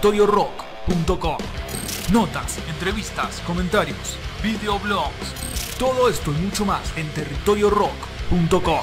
territoriorock.com. Notas, entrevistas, comentarios, videoblogs, todo esto y mucho más en territoriorock.com.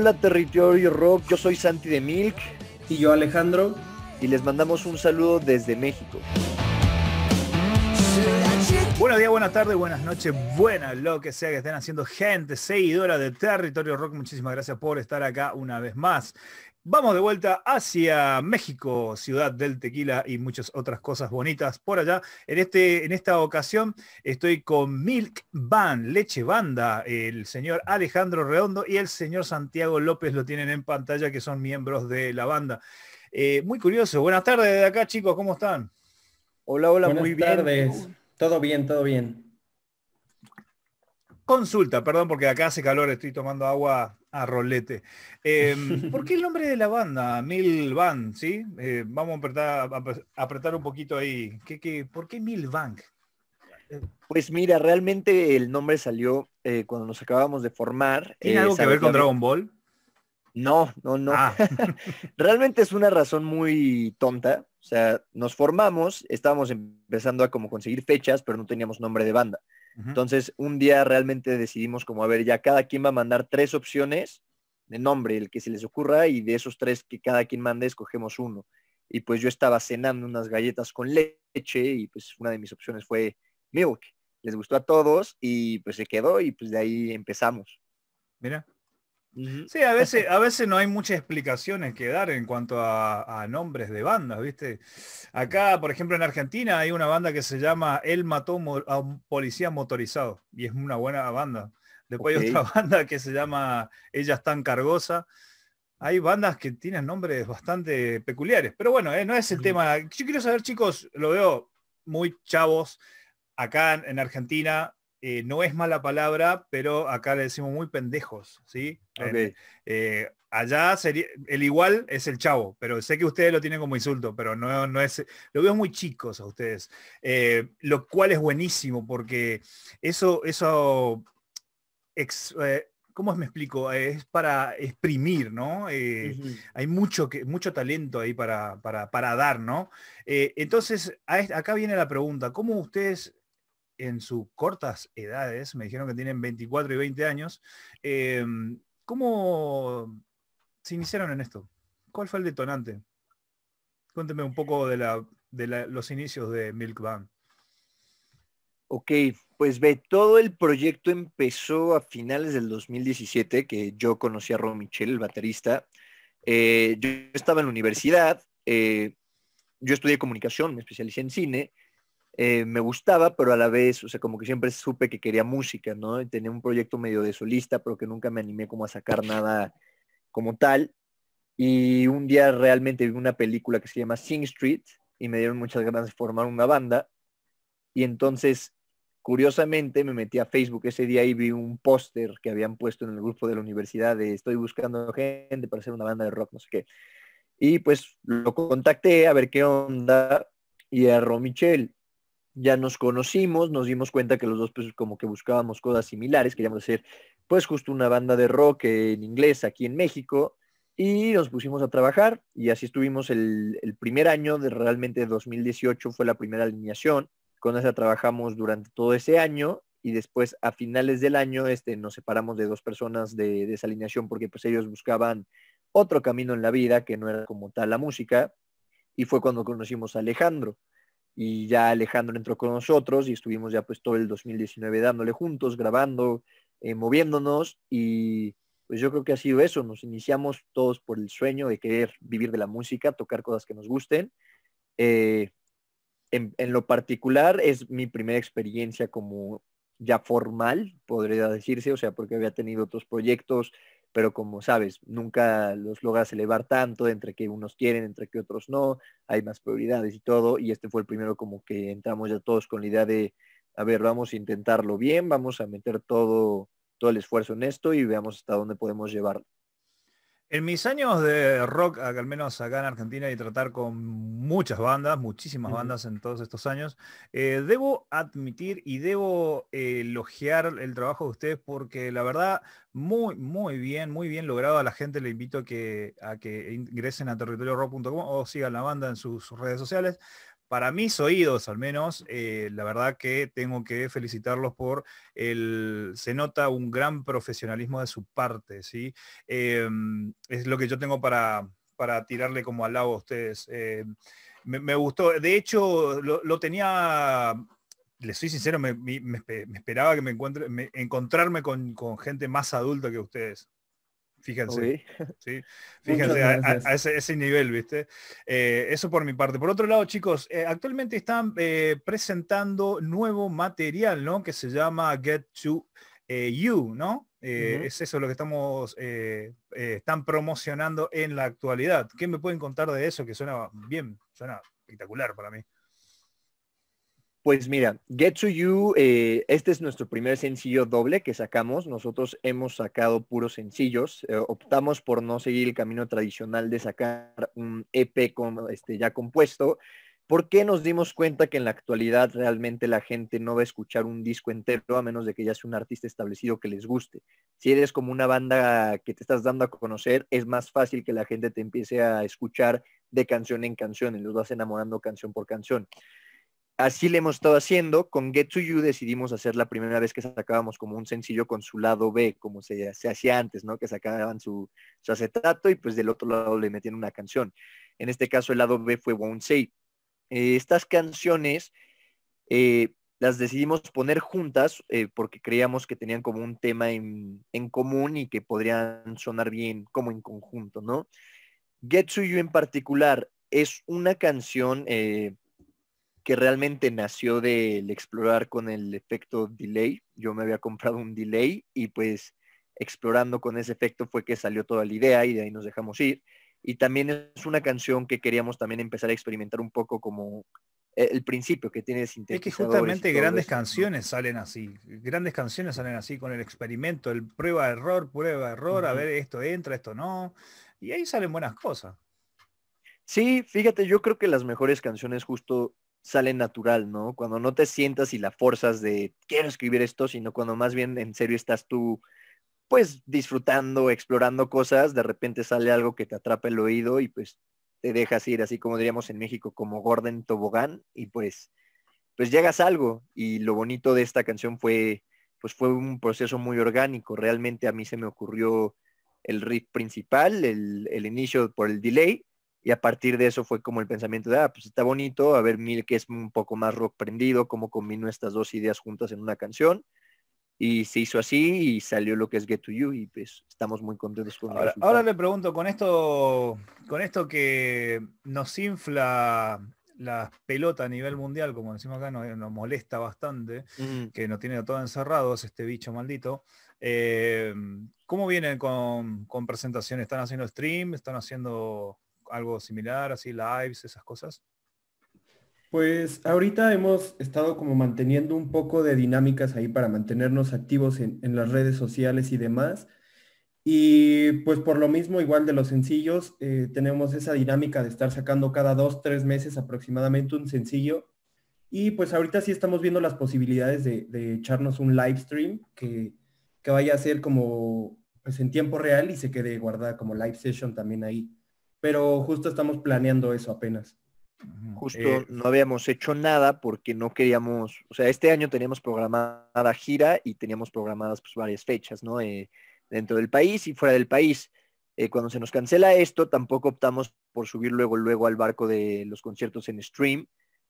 Hola Territorio Rock, yo soy Santi de Milk. Y yo Alejandro. Y les mandamos un saludo desde México. Buenos días, buenas tardes, buenas noches, buenas lo que sea que estén haciendo gente seguidora de Territorio Rock. Muchísimas gracias por estar acá una vez más. Vamos de vuelta hacia México, ciudad del tequila y muchas otras cosas bonitas por allá. En, este, en esta ocasión estoy con Milk Van, Leche Banda, el señor Alejandro Redondo y el señor Santiago López lo tienen en pantalla, que son miembros de la banda. Eh, muy curioso. Buenas tardes de acá, chicos, ¿cómo están? Hola, hola, muy bien. tardes. Todo bien, todo bien. Consulta, perdón, porque acá hace calor, estoy tomando agua a rolete. Em, ¿Por qué el nombre de la banda? Mil Van, ¿sí? Eh, vamos a apretar, un poquito ahí. ¿Qué, qué, por qué Mil Van? Pues mira, realmente el nombre salió eh, cuando nos acabamos de formar. ¿Tiene eh, algo que ver con Dragon Ball? No, no, no. Ah. realmente es una razón muy tonta. O sea, nos formamos, estábamos empezando a como conseguir fechas, pero no teníamos nombre de banda. Entonces, un día realmente decidimos como, a ver, ya cada quien va a mandar tres opciones de nombre, el que se les ocurra, y de esos tres que cada quien mande, escogemos uno. Y pues yo estaba cenando unas galletas con leche y pues una de mis opciones fue milk. Les gustó a todos y pues se quedó y pues de ahí empezamos. Mira, Sí, a veces, a veces no hay muchas explicaciones que dar en cuanto a, nombres de bandas, ¿viste? Acá, por ejemplo, en Argentina hay una banda que se llama El mató a un policía motorizado y es una buena banda. Después hay otra banda que se llama Ella tan cargosa. Hay bandas que tienen nombres bastante peculiares, pero bueno, eh, no es el tema. Yo quiero saber, chicos, lo veo muy chavos acá en Argentina, eh, no es mala palabra, pero acá le decimos muy pendejos, ¿sí? Eh, allá sería, el igual es el chavo, pero sé que ustedes lo tienen como insulto, pero no, no es, lo veo muy chicos a ustedes, eh, lo cual es buenísimo porque eso, eso, ¿cómo me explico? Es para exprimir, ¿no? Hay mucho, que, mucho talento ahí para, para, para dar, ¿no? entonces, acá viene la pregunta, ¿cómo ustedes en sus cortas edades, me dijeron que tienen 24 y 20 años, em, ¿cómo se iniciaron en esto? ¿Cuál fue el detonante? Cuénteme un poco de, la, de los inicios de Milk Van. Ok, pues ve, todo el proyecto empezó a finales del 2017, que yo conocí a Ron Michel, el baterista. Eh, yo estaba en la universidad, eh, yo estudié comunicación, me especialicé en cine, eh, me gustaba, pero a la vez, o sea, como que siempre supe que quería música, ¿no? Tenía un proyecto medio de solista, pero que nunca me animé como a sacar nada como tal. Y un día realmente vi una película que se llama Sing Street y me dieron muchas ganas de formar una banda. Y entonces, curiosamente, me metí a Facebook ese día y vi un póster que habían puesto en el grupo de la universidad de estoy buscando gente para hacer una banda de rock, no sé qué. Y pues lo contacté a ver qué onda y a michel ya nos conocimos, nos dimos cuenta que los dos pues como que buscábamos cosas similares, queríamos hacer pues justo una banda de rock en inglés aquí en México y nos pusimos a trabajar y así estuvimos el, primer año de realmente 2018 fue la primera alineación, con esa trabajamos durante todo ese año y después a finales del año este, nos separamos de dos personas de, de esa alineación porque pues ellos buscaban otro camino en la vida que no era como tal la música y fue cuando conocimos a Alejandro y ya Alejandro entró con nosotros y estuvimos ya pues todo el 2019 dándole juntos, grabando, eh, moviéndonos y pues yo creo que ha sido eso, nos iniciamos todos por el sueño de querer vivir de la música, tocar cosas que nos gusten. Eh, en, lo particular es mi primera experiencia como ya formal, podría decirse, o sea, porque había tenido otros proyectos, pero como sabes, nunca los logras elevar tanto entre que unos quieren, entre que otros no, hay más prioridades y todo, y este fue el primero como que entramos ya todos con la idea de, a ver, vamos a intentarlo bien, vamos a meter todo, todo el esfuerzo en esto y veamos hasta dónde podemos llevarlo. En mis años de rock, al menos acá en Argentina, y tratar con muchas bandas, muchísimas bandas en todos estos años, eh, debo admitir y debo eh, elogiar el trabajo de ustedes porque la verdad, muy, muy bien, muy bien logrado. A la gente le invito a que, a que ingresen a territoriorock.com o sigan la banda en sus redes sociales para mis oídos al menos, eh, la verdad que tengo que felicitarlos por el, se nota un gran profesionalismo de su parte, ¿sí? Em, es lo que yo tengo para, tirarle como alabo a ustedes. Eh, me, gustó, de hecho lo, tenía... Les soy sincero, me, esperaba que me encuentre, encontrarme con, con gente más adulta que ustedes. Fíjense. fíjense a, ese, nivel, ¿viste? Eh, eso por mi parte. Por otro lado, chicos, eh, actualmente están eh, presentando nuevo material, ¿no? Que se llama Get to You, ¿no? Es eso lo que estamos, están promocionando en la actualidad. ¿Qué me pueden contar de eso? Que suena bien, suena espectacular para mí. Pues mira, Get to You, eh, este es nuestro primer sencillo doble que sacamos. Nosotros hemos sacado puros sencillos. Eh, optamos por no seguir el camino tradicional de sacar un EP este, ya compuesto. ¿Por qué nos dimos cuenta que en la actualidad realmente la gente no va a escuchar un disco entero a menos de que ya sea un artista establecido que les guste? Si eres como una banda que te estás dando a conocer, es más fácil que la gente te empiece a escuchar de canción en canción y los vas enamorando canción por canción así le hemos estado haciendo. Con Get to You decidimos hacer la primera vez que sacábamos como un sencillo con su lado B, como se, hacía antes, ¿no? Que sacaban su, acetato y pues del otro lado le metían una canción. En este caso el lado B fue Won't Say. Eh, estas canciones eh, las decidimos poner juntas eh, porque creíamos que tenían como un tema en, común y que podrían sonar bien como en conjunto, ¿no? Get to You en particular es una canción que realmente nació del explorar con el efecto delay. Yo me había comprado un delay y pues explorando con ese efecto fue que salió toda la idea y de ahí nos dejamos ir. Y también es una canción que queríamos también empezar a experimentar un poco como e-, el principio que tiene Es que justamente grandes canciones salen así, grandes canciones salen así con el experimento, el prueba error, prueba error, a ver esto entra, esto no, y ahí salen buenas cosas. Sí, fíjate, yo creo que las mejores canciones justo sale natural, ¿no? Cuando no te sientas y la fuerzas de quiero escribir esto, sino cuando más bien en serio estás tú pues disfrutando, explorando cosas, de repente sale algo que te atrapa el oído y pues te dejas ir, así como diríamos en México, como Gordon Tobogán, y pues, pues llegas a algo. Y lo bonito de esta canción fue, pues fue un proceso muy orgánico. Realmente a mí se me ocurrió el riff principal, el, el inicio por el delay, y a partir de eso fue como el pensamiento de, ah, pues está bonito, a ver Mil que es un poco más rock prendido, cómo combino estas dos ideas juntas en una canción. Y se hizo así y salió lo que es Get to You y pues estamos muy contentos con ahora, le pregunto, con esto, con esto que nos infla la pelota a nivel mundial, como decimos acá, nos, molesta bastante, que nos tiene a todos encerrados este bicho maldito. Eh, ¿Cómo vienen con, con presentaciones? ¿Están haciendo stream? ¿Están haciendo algo similar, así lives, esas cosas? Pues ahorita hemos estado como manteniendo un poco de dinámicas ahí para mantenernos activos en, las redes sociales y demás. Y pues por lo mismo, igual de los sencillos, eh, tenemos esa dinámica de estar sacando cada dos, tres meses aproximadamente un sencillo. Y pues ahorita sí estamos viendo las posibilidades de, de echarnos un live stream que, que, vaya a ser como pues en tiempo real y se quede guardada como live session también ahí pero justo estamos planeando eso apenas. Justo eh, no habíamos hecho nada porque no queríamos, o sea, este año teníamos programada gira y teníamos programadas pues, varias fechas, ¿no? Eh, dentro del país y fuera del país. Eh, cuando se nos cancela esto, tampoco optamos por subir luego, luego al barco de los conciertos en stream,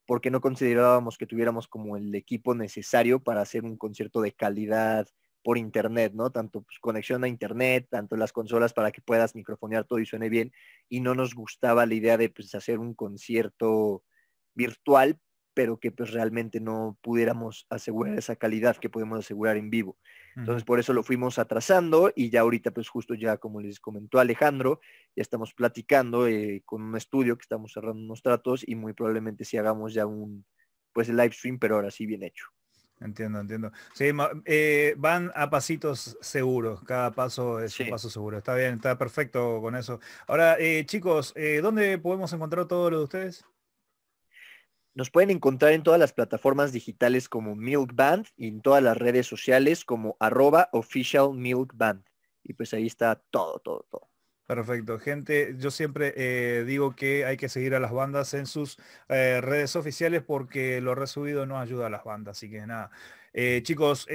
porque no considerábamos que tuviéramos como el equipo necesario para hacer un concierto de calidad por internet, ¿no? Tanto pues, conexión a internet, tanto las consolas para que puedas microfonear todo y suene bien. Y no nos gustaba la idea de pues, hacer un concierto virtual, pero que pues realmente no pudiéramos asegurar esa calidad que podemos asegurar en vivo. Entonces por eso lo fuimos atrasando y ya ahorita pues justo ya como les comentó Alejandro, ya estamos platicando eh, con un estudio que estamos cerrando unos tratos y muy probablemente si hagamos ya un pues el live stream, pero ahora sí bien hecho. Entiendo, entiendo. Sí, eh, van a pasitos seguros, cada paso es un paso seguro. Está bien, está perfecto con eso. Ahora, eh, chicos, eh, ¿dónde podemos encontrar todos lo de ustedes? Nos pueden encontrar en todas las plataformas digitales como Milk Band y en todas las redes sociales como arroba official Milk Band. Y pues ahí está todo, todo, todo. Perfecto, gente. Yo siempre eh, digo que hay que seguir a las bandas en sus eh, redes oficiales porque lo resubido no ayuda a las bandas. Así que nada. Eh, chicos,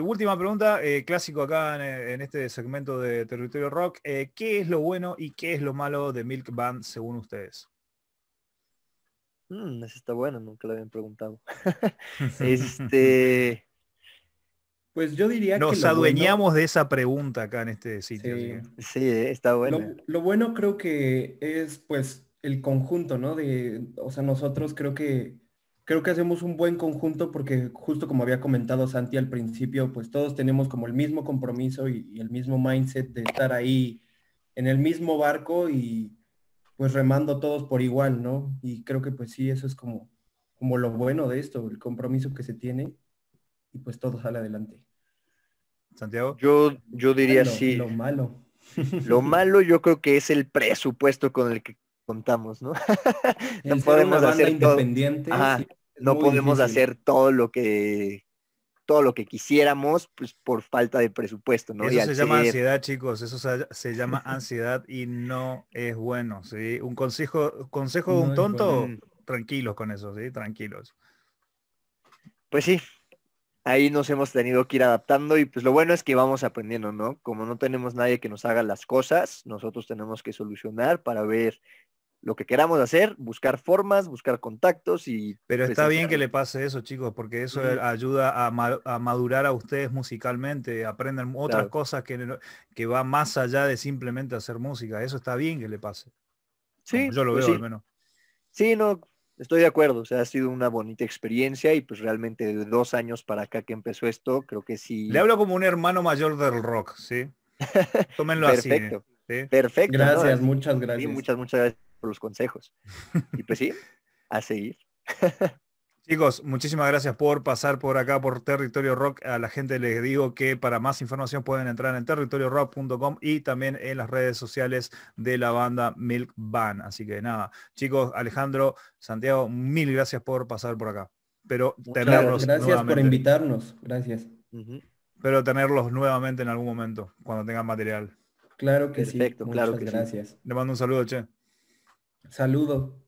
última pregunta, clásico acá en, este segmento de Territorio Rock. ¿Qué es lo bueno y qué es lo malo de Milk Band según ustedes? Mm, eso está bueno, nunca lo habían preguntado. este, pues yo diría que... Nos adueñamos de esa pregunta acá en este sitio. Sí, está bueno. Lo, bueno creo que es pues el conjunto, ¿no? De, o sea, nosotros creo que, creo que hacemos un buen conjunto porque justo como había comentado Santi al principio, pues todos tenemos como el mismo compromiso y, el mismo mindset de estar ahí en el mismo barco y pues remando todos por igual, ¿no? Y creo que pues sí, eso es como, como lo bueno de esto, el compromiso que se tiene y pues todo sale adelante. Santiago. Yo, yo diría lo, sí. Lo malo. Lo malo yo creo que es el presupuesto con el que contamos, ¿no? no podemos hacer todo. no podemos hacer todo lo que todo lo que quisiéramos, pues por falta de presupuesto, ¿no? Eso se llama ansiedad, chicos, eso se, llama ansiedad y no es bueno, ¿sí? Un consejo, consejo de un tonto, tranquilos con eso, ¿sí? Tranquilos. Pues sí, ahí nos hemos tenido que ir adaptando y pues lo bueno es que vamos aprendiendo, ¿no? Como no tenemos nadie que nos haga las cosas, nosotros tenemos que solucionar para ver lo que queramos hacer, buscar formas, buscar contactos y... Pero pues, está bien que le pase eso, chicos, porque eso ayuda a, madurar a ustedes musicalmente, aprendan otras cosas que, que va más allá de simplemente hacer música. Eso está bien que le pase. Sí. yo lo pues veo al menos. Sí, no, Estoy de acuerdo, o sea, ha sido una bonita experiencia y pues realmente de dos años para acá que empezó esto, creo que sí. Le hablo como un hermano mayor del rock, ¿sí? Tómenlo así. Perfecto. Gracias, muchas gracias. muchas, muchas gracias por los consejos. Y pues sí, a seguir. Chicos, muchísimas gracias por pasar por acá por Territorio Rock. A la gente les digo que para más información pueden entrar en territoriorock.com y también en las redes sociales de la banda Milk Van. Así que nada, chicos, Alejandro, Santiago, mil gracias por pasar por acá. Pero tenerlos Gracias por invitarnos. Gracias. Pero tenerlos nuevamente en algún momento, cuando tengan material. Claro que sí. claro que gracias. Sí. Le mando un saludo, Che. Saludo.